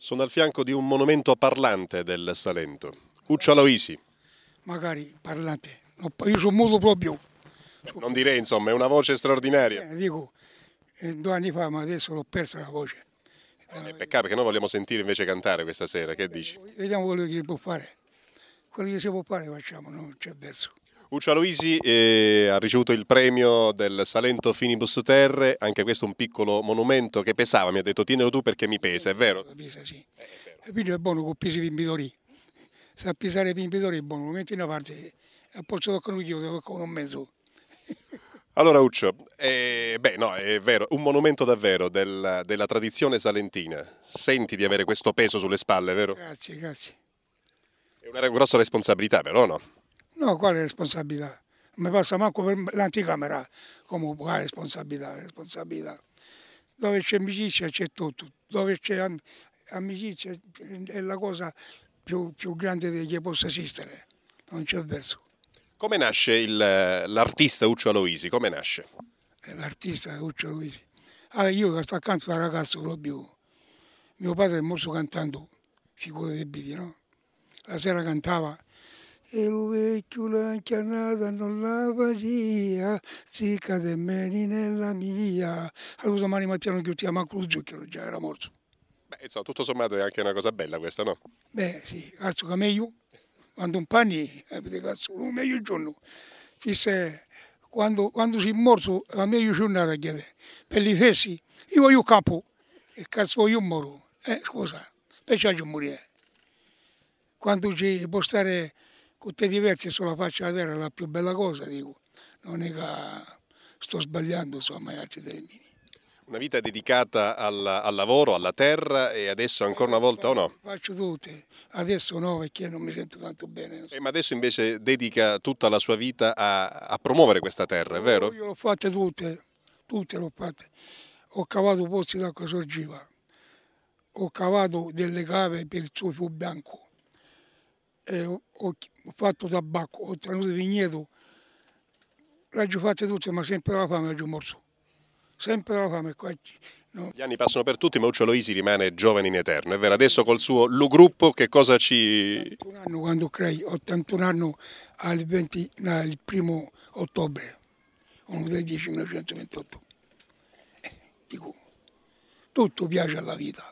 Sono al fianco di un monumento parlante del Salento, Uccio Aloisi. Magari parlante, io sono molto proprio. Non direi insomma, è una voce straordinaria. Eh, dico, eh, due anni fa ma adesso l'ho persa la voce. Eh, peccato perché noi vogliamo sentire invece cantare questa sera, che dici? Eh, vediamo quello che si può fare. Quello che si può fare facciamo, non c'è verso. Uccio Aloisi eh, ha ricevuto il premio del Salento Finibus Terre, anche questo un piccolo monumento che pesava, mi ha detto tienilo tu perché mi pesa, è vero? Mi Pesa, sì. Eh, è Quindi è buono che pesi i vincitori, sa pesare i vincitori è buono, lo metti una parte, a posto con un chilo, tocco con un mezzo. Allora Uccio, eh, beh no, è vero, un monumento davvero del, della tradizione salentina, senti di avere questo peso sulle spalle, vero? Grazie, grazie. È una grossa responsabilità però, no? No, quale responsabilità? Non mi passa manco per l'anticamera come quale responsabilità, responsabilità. Dove c'è amicizia c'è tutto, dove c'è am amicizia è la cosa più, più grande che possa esistere, non c'è verso. Come nasce l'artista Uccio Aloisi? Come nasce? Eh, l'artista Uccio Aloisi. Allora ah, io che sto accanto da ragazzo proprio, mio padre è morto cantando, figura dei bidi, no? La sera cantava e El vecchio l'anchianata non la varia, si cade meni nella mia. Allora domani mattina non chiudeva manco lo zucchero, già era morto. Beh, insomma, tutto sommato è anche una cosa bella questa, no? Beh, sì, cazzo che meglio. Quando un panni, eh, capite cazzo, un meglio giorno. Disse, quando, quando si è morto, la meglio giornata chiede, per gli fessi, io voglio capo, e cazzo io moro. Eh, scusa, perciò io morire. Quando ci può stare tutte diverse sulla faccia della terra è la più bella cosa, dico. Non è che sto sbagliando, insomma, in altri termini. Una vita dedicata al, al, lavoro, alla terra e adesso ancora una volta o no? Faccio tutte, adesso no perché non mi sento tanto bene. So. Eh, ma adesso invece dedica tutta la sua vita a, a promuovere questa terra, è vero? Io l'ho fatta tutte, tutte l'ho fatte. Ho cavato pozzi d'acqua sorgiva, ho cavato delle cave per il suo fiume bianco, eh, ho, ho, fatto tabacco, ho tenuto vigneto, le ho fatte tutte, ma sempre la fame le ho morso. Sempre la fame qua. No. Gli anni passano per tutti, ma Uccio Loisi rimane giovane in eterno. È vero, adesso col suo Lu Gruppo che cosa ci... 81 anni quando crei, 81 anni al 20, no, il primo ottobre, 1 del 10 1928. Eh, dico, tutto piace alla vita.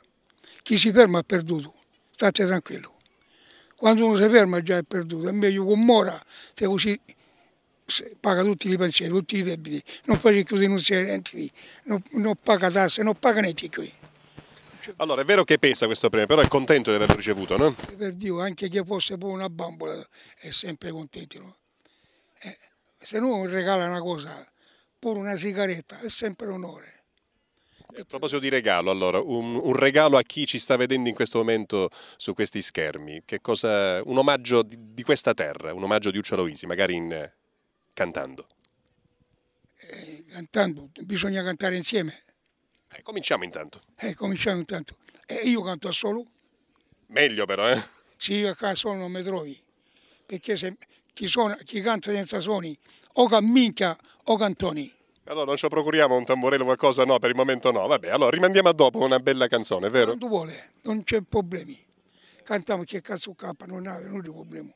Chi si ferma ha perduto, state tranquillo. Quando uno si ferma già è perduto, è meglio commora, se così paga tutti i pensieri, tutti i debiti, non fa chiudere non si identici, non, non paga tasse, non paga niente qui. Allora, è vero che pensa questo premio, però è contento di averlo ricevuto, no? Per Dio, anche che fosse pure una bambola, è sempre contento. No? Eh, se uno regala una cosa, pure una sigaretta, è sempre un onore a proposito di regalo, allora, un, un, regalo a chi ci sta vedendo in questo momento su questi schermi, cosa, un omaggio di, di, questa terra, un omaggio di Uccello Isi, magari in, eh, cantando. Eh, cantando, bisogna cantare insieme. Eh, cominciamo intanto. Eh, cominciamo intanto. Eh, io canto a solo. Meglio però, eh? Sì, io a solo non mi trovi, perché se, chi, suona, chi canta senza suoni o camminchia o cantoni. Allora non ci procuriamo un tamburello o qualcosa? No, per il momento no. Vabbè, allora rimandiamo a dopo una bella canzone, vero? Quando vuole, non c'è problemi. Cantiamo che cazzo capa, non ha, venuto c'è problema.